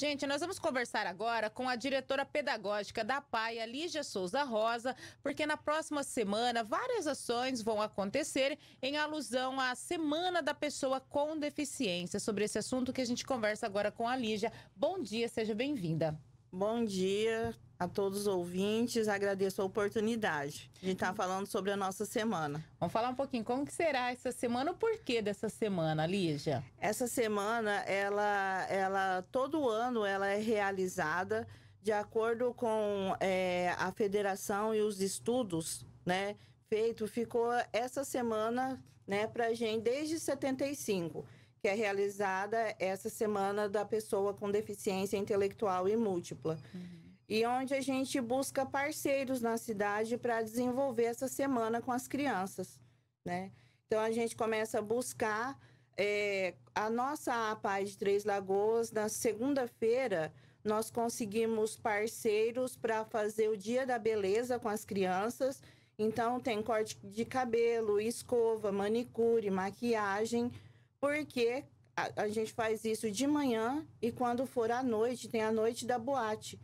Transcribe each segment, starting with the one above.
Gente, nós vamos conversar agora com a diretora pedagógica da PAIA, Lígia Souza Rosa, porque na próxima semana várias ações vão acontecer em alusão à Semana da Pessoa com Deficiência. Sobre esse assunto que a gente conversa agora com a Lígia. Bom dia, seja bem-vinda. Bom dia a todos os ouvintes, agradeço a oportunidade de estar tá falando sobre a nossa semana. Vamos falar um pouquinho como que será essa semana, o porquê dessa semana, Lígia? Essa semana, ela, ela todo ano ela é realizada de acordo com é, a federação e os estudos, né? Feito, ficou essa semana, né, pra gente desde 75 que é realizada essa semana da pessoa com deficiência intelectual e múltipla. Uhum. E onde a gente busca parceiros na cidade para desenvolver essa semana com as crianças, né? Então a gente começa a buscar é, a nossa APAI de Três Lagoas na segunda-feira nós conseguimos parceiros para fazer o Dia da Beleza com as crianças. Então tem corte de cabelo, escova, manicure, maquiagem porque a, a gente faz isso de manhã e quando for à noite, tem a noite da boate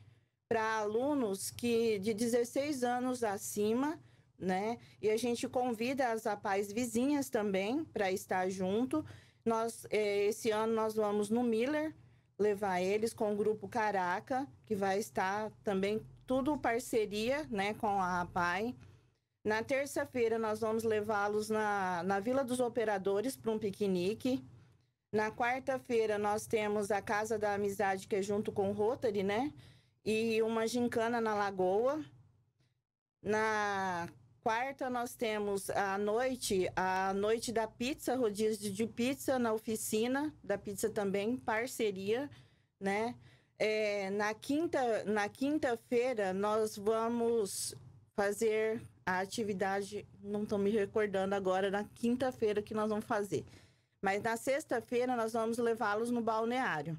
para alunos que de 16 anos acima, né? E a gente convida as apais vizinhas também para estar junto. Nós é, esse ano nós vamos no Miller levar eles com o grupo Caraca, que vai estar também tudo parceria, né, com a APAI. Na terça-feira, nós vamos levá-los na, na Vila dos Operadores para um piquenique. Na quarta-feira, nós temos a Casa da Amizade, que é junto com o Rotary, né? E uma gincana na Lagoa. Na quarta, nós temos a noite, a noite da pizza, rodízio de pizza na oficina, da pizza também, parceria, né? É, na quinta na quinta-feira nós vamos fazer a atividade, não estou me recordando agora, na quinta-feira que nós vamos fazer. Mas na sexta-feira nós vamos levá-los no balneário,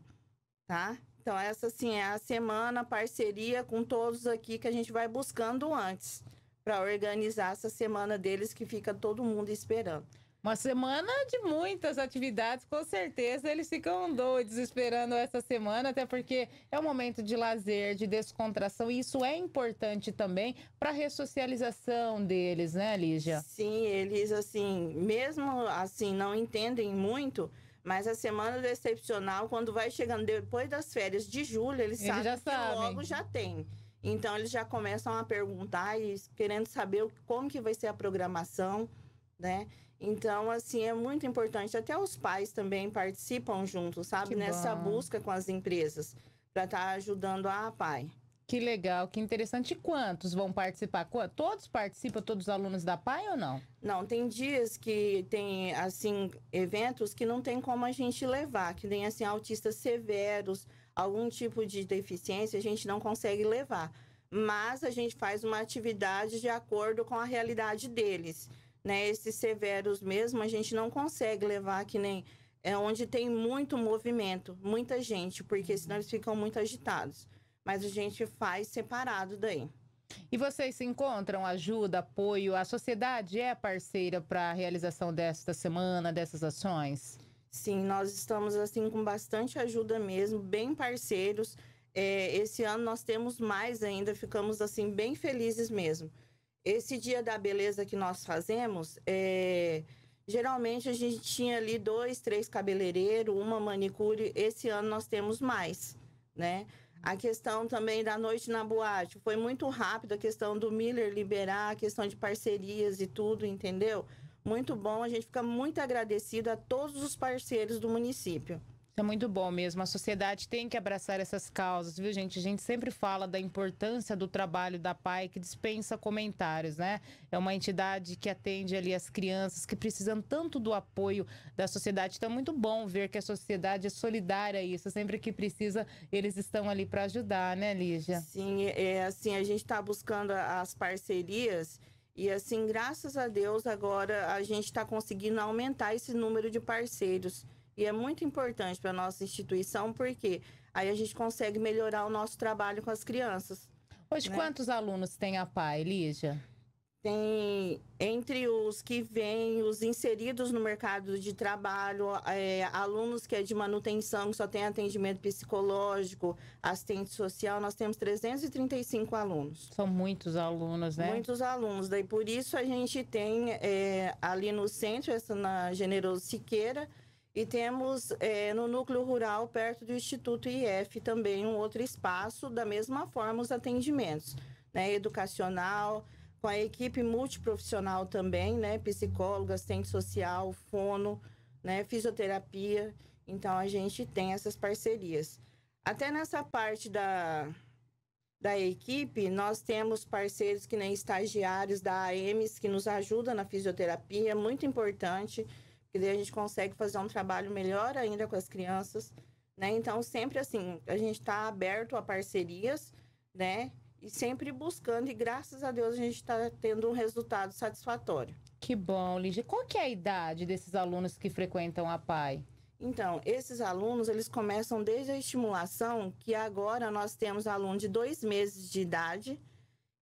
tá? Então, essa sim é a semana, parceria com todos aqui que a gente vai buscando antes para organizar essa semana deles que fica todo mundo esperando. Uma semana de muitas atividades, com certeza eles ficam doidos esperando essa semana, até porque é um momento de lazer, de descontração, e isso é importante também para a ressocialização deles, né, Lígia? Sim, eles, assim, mesmo assim, não entendem muito, mas a semana do excepcional, quando vai chegando depois das férias de julho, eles, eles sabem que sabem. logo já tem. Então eles já começam a perguntar e querendo saber como que vai ser a programação, né? Então, assim, é muito importante. Até os pais também participam junto, sabe? Que Nessa bom. busca com as empresas, para estar tá ajudando a PAI Que legal, que interessante. E quantos vão participar? Todos participam, todos os alunos da PAI ou não? Não, tem dias que tem, assim, eventos que não tem como a gente levar, que tem, assim, autistas severos, algum tipo de deficiência, a gente não consegue levar. Mas a gente faz uma atividade de acordo com a realidade deles né? Esses severos mesmo, a gente não consegue levar que nem é onde tem muito movimento, muita gente, porque uhum. senão eles ficam muito agitados. Mas a gente faz separado daí. E vocês se encontram ajuda, apoio? A sociedade é parceira para a realização desta semana, dessas ações? Sim, nós estamos assim com bastante ajuda mesmo, bem parceiros. É, esse ano nós temos mais ainda, ficamos assim bem felizes mesmo. Esse dia da beleza que nós fazemos, é, geralmente a gente tinha ali dois, três cabeleireiros, uma manicure. Esse ano nós temos mais, né? A questão também da noite na boate foi muito rápida, a questão do Miller liberar, a questão de parcerias e tudo, entendeu? Muito bom, a gente fica muito agradecido a todos os parceiros do município. É muito bom mesmo. A sociedade tem que abraçar essas causas, viu, gente? A gente sempre fala da importância do trabalho da PAI, que dispensa comentários, né? É uma entidade que atende ali as crianças que precisam tanto do apoio da sociedade. Então, é muito bom ver que a sociedade é solidária a isso. Sempre que precisa, eles estão ali para ajudar, né, Lígia? Sim, é assim, a gente está buscando as parcerias. E assim, graças a Deus, agora a gente está conseguindo aumentar esse número de parceiros e é muito importante para nossa instituição, porque aí a gente consegue melhorar o nosso trabalho com as crianças. Hoje, né? quantos alunos tem a PAI, Lígia? Tem entre os que vêm, os inseridos no mercado de trabalho, é, alunos que é de manutenção, que só tem atendimento psicológico, assistente social, nós temos 335 alunos. São muitos alunos, né? Muitos alunos. Daí por isso a gente tem é, ali no centro, essa na Generoso Siqueira, e temos é, no núcleo rural, perto do Instituto IF, também um outro espaço, da mesma forma os atendimentos, né? Educacional, com a equipe multiprofissional também, né? Psicólogo, assistente social, fono, né? Fisioterapia. Então a gente tem essas parcerias. Até nessa parte da, da equipe, nós temos parceiros que nem estagiários da AMS que nos ajuda na fisioterapia, é muito importante que daí a gente consegue fazer um trabalho melhor ainda com as crianças, né? Então, sempre assim, a gente está aberto a parcerias, né? E sempre buscando, e graças a Deus a gente está tendo um resultado satisfatório. Que bom, Lígia. Qual que é a idade desses alunos que frequentam a PAI? Então, esses alunos, eles começam desde a estimulação, que agora nós temos aluno de dois meses de idade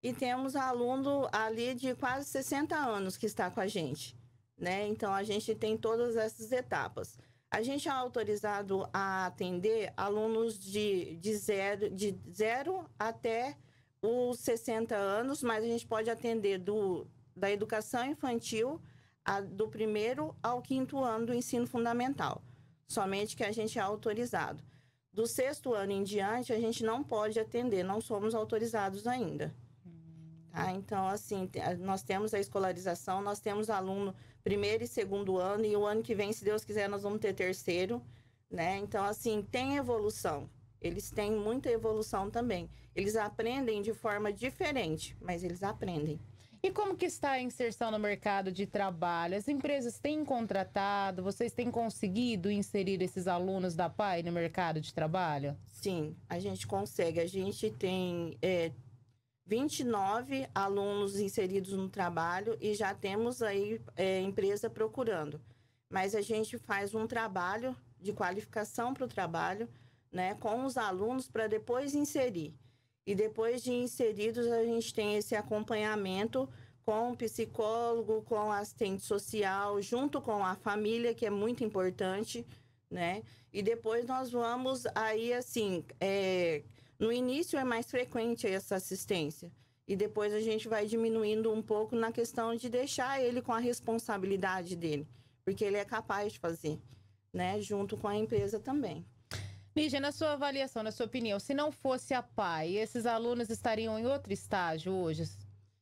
e temos aluno ali de quase 60 anos que está com a gente né? Então a gente tem todas essas etapas. A gente é autorizado a atender alunos de, de, zero, de zero até os 60 anos, mas a gente pode atender do, da educação infantil a, do primeiro ao quinto ano do ensino fundamental. Somente que a gente é autorizado. Do sexto ano em diante, a gente não pode atender, não somos autorizados ainda. Ah, então, assim, nós temos a escolarização, nós temos aluno primeiro e segundo ano, e o ano que vem, se Deus quiser, nós vamos ter terceiro, né? Então, assim, tem evolução. Eles têm muita evolução também. Eles aprendem de forma diferente, mas eles aprendem. E como que está a inserção no mercado de trabalho? As empresas têm contratado? Vocês têm conseguido inserir esses alunos da PAI no mercado de trabalho? Sim, a gente consegue. A gente tem é, 29 alunos inseridos no trabalho e já temos aí é, empresa procurando. Mas a gente faz um trabalho de qualificação para o trabalho, né, com os alunos para depois inserir. E depois de inseridos, a gente tem esse acompanhamento com o psicólogo, com assistente social, junto com a família, que é muito importante, né? E depois nós vamos aí, assim, é, no início é mais frequente essa assistência e depois a gente vai diminuindo um pouco na questão de deixar ele com a responsabilidade dele, porque ele é capaz de fazer, né, junto com a empresa também. Lígia, na sua avaliação, na sua opinião, se não fosse a PAI, esses alunos estariam em outro estágio hoje?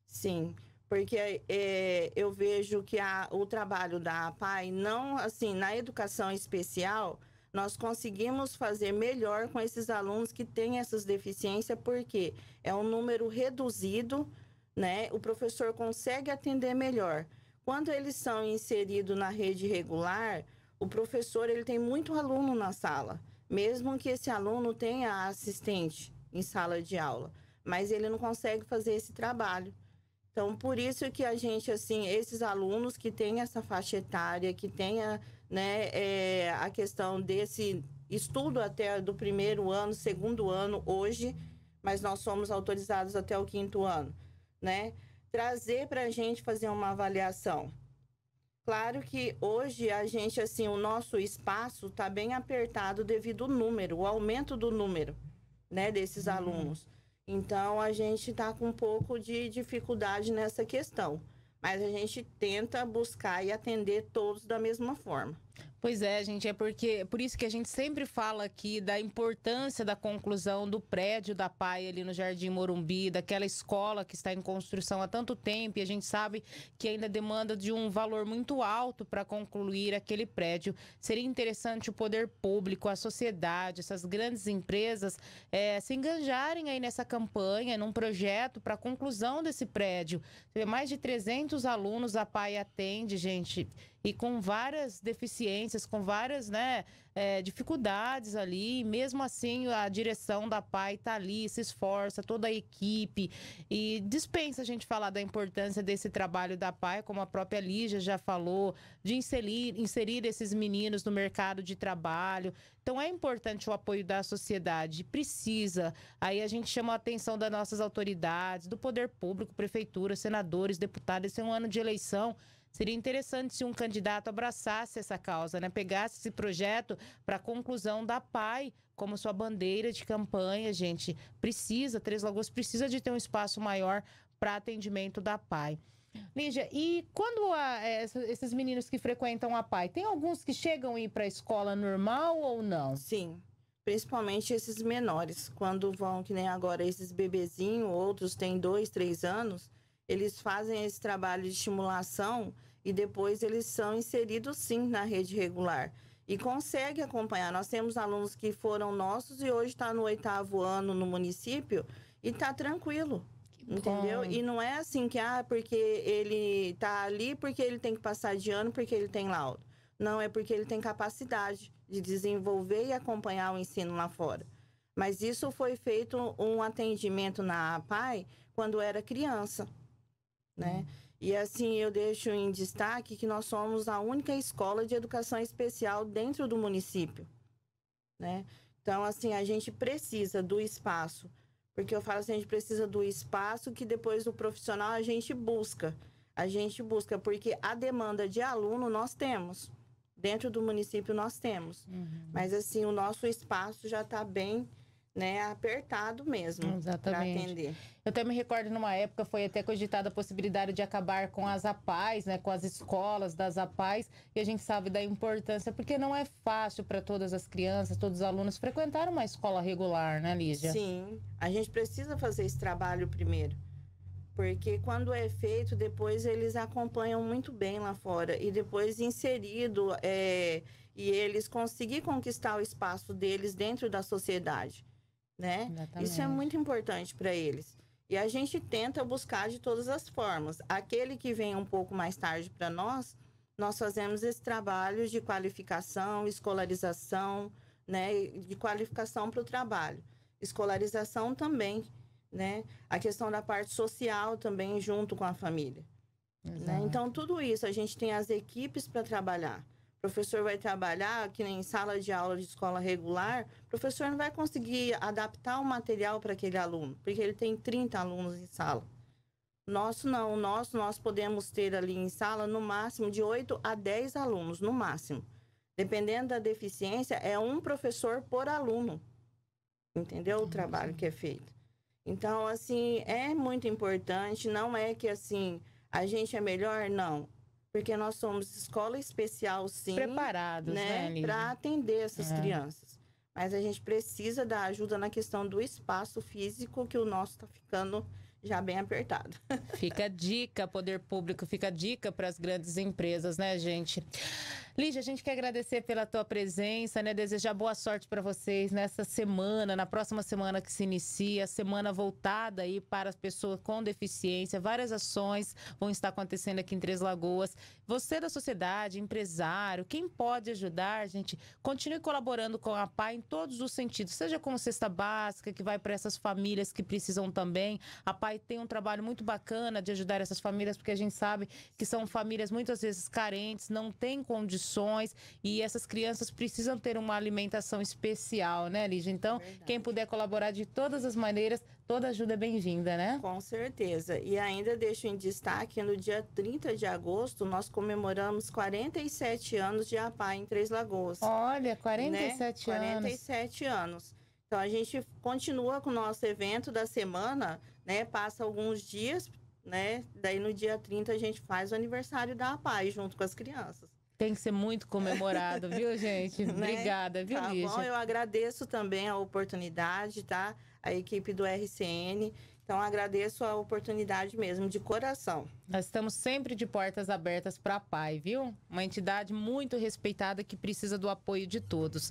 Sim, porque é, eu vejo que a, o trabalho da PAI, não assim, na educação especial, nós conseguimos fazer melhor com esses alunos que têm essas deficiências, porque é um número reduzido, né? O professor consegue atender melhor. Quando eles são inseridos na rede regular, o professor ele tem muito aluno na sala, mesmo que esse aluno tenha assistente em sala de aula, mas ele não consegue fazer esse trabalho. Então, por isso que a gente, assim, esses alunos que têm essa faixa etária, que tenha né, é, a questão desse estudo até do primeiro ano, segundo ano hoje, mas nós somos autorizados até o quinto ano, né? Trazer para a gente fazer uma avaliação. Claro que hoje a gente, assim, o nosso espaço está bem apertado devido ao número, o aumento do número, né, desses uhum. alunos. Então a gente está com um pouco de dificuldade nessa questão. Mas a gente tenta buscar e atender todos da mesma forma. Pois é, gente, é porque por isso que a gente sempre fala aqui da importância da conclusão do prédio da PAI ali no Jardim Morumbi, daquela escola que está em construção há tanto tempo e a gente sabe que ainda demanda de um valor muito alto para concluir aquele prédio. Seria interessante o poder público, a sociedade, essas grandes empresas é, se enganjarem aí nessa campanha, num projeto para a conclusão desse prédio. Mais de 300 alunos a PAI atende, gente, e com várias deficiências deficiências, com várias né, é, dificuldades ali. mesmo assim, a direção da PAI está ali, se esforça, toda a equipe. E dispensa a gente falar da importância desse trabalho da PAI, como a própria Lígia já falou, de inserir, inserir esses meninos no mercado de trabalho. Então é importante o apoio da sociedade, precisa. Aí a gente chama a atenção das nossas autoridades, do poder público, prefeitura, senadores, deputados. Esse é um ano de eleição. Seria interessante se um candidato abraçasse essa causa, né? Pegasse esse projeto para a conclusão da PAI como sua bandeira de campanha, gente. Precisa, Três Lagoas precisa de ter um espaço maior para atendimento da PAI. Lígia, e quando a, é, esses meninos que frequentam a PAI, tem alguns que chegam a ir para a escola normal ou não? Sim, principalmente esses menores. Quando vão, que nem agora, esses bebezinhos, outros têm dois, três anos, eles fazem esse trabalho de estimulação e depois eles são inseridos sim na rede regular e consegue acompanhar. Nós temos alunos que foram nossos e hoje está no oitavo ano no município e está tranquilo. Entendeu? E não é assim que, ah, porque ele tá ali, porque ele tem que passar de ano, porque ele tem laudo. Não, é porque ele tem capacidade de desenvolver e acompanhar o ensino lá fora. Mas isso foi feito um atendimento na APAI quando era criança né? Uhum. E assim eu deixo em destaque que nós somos a única escola de educação especial dentro do município, né? Então assim a gente precisa do espaço, porque eu falo assim a gente precisa do espaço que depois o profissional a gente busca, a gente busca porque a demanda de aluno nós temos dentro do município nós temos, uhum. mas assim o nosso espaço já está bem né, apertado mesmo para atender. Eu até me recordo numa época foi até cogitada a possibilidade de acabar com as APAES, né, com as escolas das APAES, e a gente sabe da importância, porque não é fácil para todas as crianças, todos os alunos frequentar uma escola regular, né, Lígia? Sim, a gente precisa fazer esse trabalho primeiro. Porque quando é feito, depois eles acompanham muito bem lá fora. E depois inserido, é, e eles conseguir conquistar o espaço deles dentro da sociedade né? Exatamente. Isso é muito importante para eles. E a gente tenta buscar de todas as formas. Aquele que vem um pouco mais tarde para nós, nós fazemos esse trabalho de qualificação, escolarização, né, de qualificação para o trabalho. Escolarização também, né? A questão da parte social também junto com a família. Né? Então tudo isso a gente tem as equipes para trabalhar professor vai trabalhar, que nem sala de aula de escola regular, o professor não vai conseguir adaptar o material para aquele aluno, porque ele tem 30 alunos em sala. Nosso não, nosso nós podemos ter ali em sala no máximo de 8 a 10 alunos, no máximo. Dependendo da deficiência, é um professor por aluno. Entendeu o trabalho que é feito? Então, assim, é muito importante, não é que assim, a gente é melhor, não porque nós somos escola especial, sim. Preparados, né? né para atender essas é. crianças. Mas a gente precisa da ajuda na questão do espaço físico, que o nosso está ficando já bem apertado. Fica a dica, poder público, fica a dica para as grandes empresas, né, gente? Lígia, a gente quer agradecer pela tua presença, né? Desejar boa sorte para vocês nessa semana, na próxima semana que se inicia, semana voltada aí para as pessoas com deficiência. Várias ações vão estar acontecendo aqui em Três Lagoas. Você da sociedade, empresário, quem pode ajudar, gente, continue colaborando com a PAI em todos os sentidos, seja como cesta básica, que vai para essas famílias que precisam também. A PAI tem um trabalho muito bacana de ajudar essas famílias, porque a gente sabe que são famílias muitas vezes carentes, não têm condições condições e essas crianças precisam ter uma alimentação especial, né, Lígia? Então, Verdade. quem puder colaborar de todas as maneiras, toda ajuda é bem-vinda, né? Com certeza. E ainda deixo em destaque, no dia 30 de agosto, nós comemoramos 47 anos de APA em Três Lagoas. Olha, 47 né? anos. 47 anos. Então, a gente continua com o nosso evento da semana, né? Passa alguns dias, né? Daí no dia 30 a gente faz o aniversário da APAI junto com as crianças. Tem que ser muito comemorado, viu, gente? né? Obrigada, viu, tá Lígia? bom, eu agradeço também a oportunidade, tá? A equipe do RCN. Então, agradeço a oportunidade mesmo, de coração. Nós estamos sempre de portas abertas para a PAI, viu? Uma entidade muito respeitada que precisa do apoio de todos.